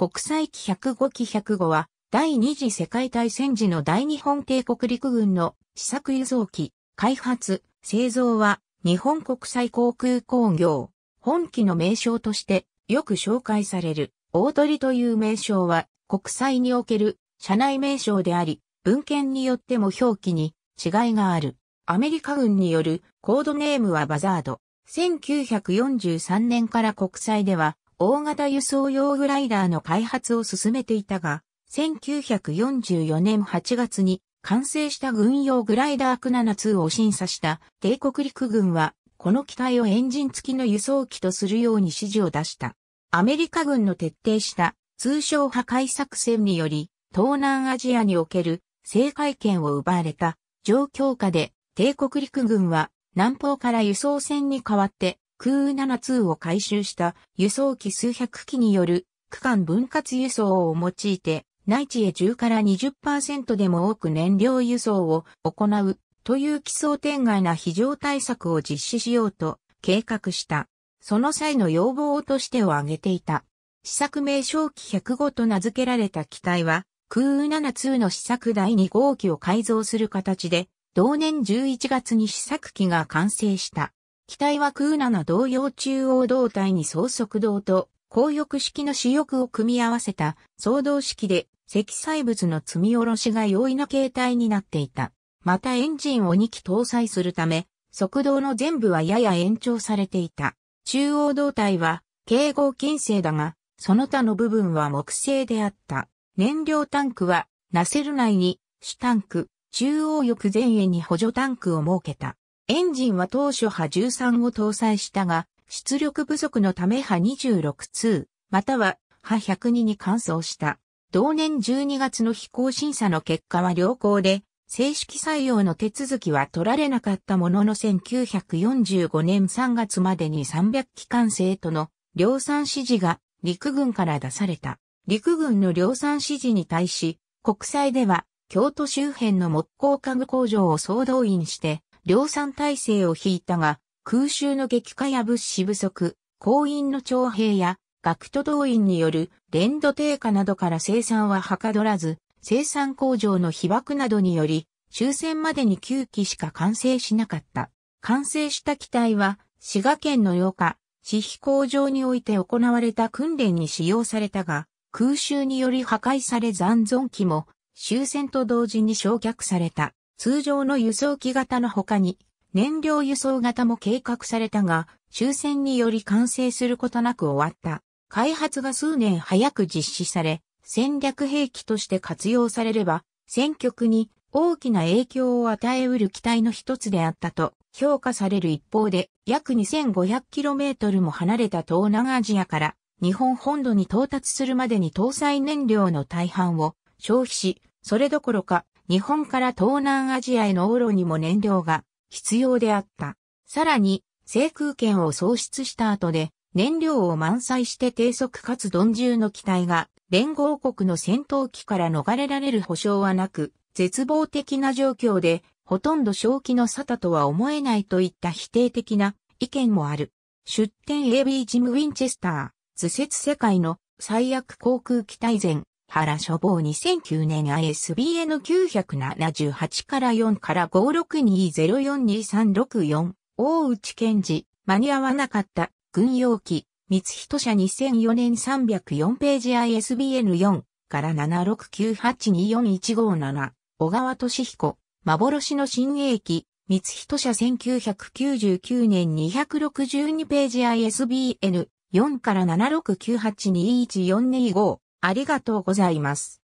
国際機105機105は、第二次世界大戦時の大日本帝国陸軍の試作輸送機、開発、製造は日本国際航空工業、本機の名称としてよく紹介される、大鳥という名称は国際における社内名称であり、文献によっても表記に違いがある。アメリカ軍によるコードネームはバザード。1943年から国際では大型輸送用グライダーの開発を進めていたが、1944年8月に完成した軍用グライダーク7-2を審査した帝国陸軍は、この機体をエンジン付きの輸送機とするように指示を出した。アメリカ軍の徹底した通商破壊作戦により、東南アジアにおける政界権を奪われた状況下で帝国陸軍は南方から輸送船に代わって空7通を回収した輸送機数百機による区間分割輸送を用いて内地へ10から20%でも多く燃料輸送を行うという奇想天外な非常対策を実施しようと計画した。その際の要望としてを挙げていた。試作名称機105と名付けられた機体は空7通の試作第2号機を改造する形で同年11月に試作機が完成した。機体は空7同様中央胴体に総速胴と高翼式の主翼を組み合わせた総動式で積載物の積み下ろしが容易な形態になっていた。またエンジンを2機搭載するため、速道の全部はやや延長されていた。中央胴体は、軽合金製だが、その他の部分は木製であった。燃料タンクは、ナセル内に、主タンク、中央翼前衛に補助タンクを設けた。エンジンは当初波13を搭載したが、出力不足のため波26通、または波102に換装した。同年12月の飛行審査の結果は良好で、正式採用の手続きは取られなかったものの1945年3月までに300機関生との量産指示が陸軍から出された。陸軍の量産指示に対し、国際では京都周辺の木工家具工場を総動員して量産体制を引いたが、空襲の激化や物資不足、行員の徴兵や、学徒動員による連度低下などから生産ははかどらず、生産工場の被爆などにより、終戦までに9機しか完成しなかった。完成した機体は、滋賀県の8日、市飛工場において行われた訓練に使用されたが、空襲により破壊され残存機も、終戦と同時に焼却された。通常の輸送機型の他に、燃料輸送型も計画されたが、終戦により完成することなく終わった。開発が数年早く実施され、戦略兵器として活用されれば、戦局に大きな影響を与えうる機体の一つであったと評価される一方で、約 2500km も離れた東南アジアから日本本土に到達するまでに搭載燃料の大半を消費し、それどころか日本から東南アジアへの往路にも燃料が必要であった。さらに、制空権を喪失した後で、燃料を満載して低速かつ鈍重の機体が、連合国の戦闘機から逃れられる保証はなく、絶望的な状況で、ほとんど正気の沙汰とは思えないといった否定的な意見もある。出展 AB ジム・ウィンチェスター、図説世界の最悪航空機体前、原処房2009年 ISBN 978から4から562042364大内健治間に合わなかった軍用機三人社2004年304ページ ISBN 4から7 6 9 8 2 4 1 5 7小川俊彦幻の新英機三人社1999年262ページ ISBN 4から7698214225ありがとうございます。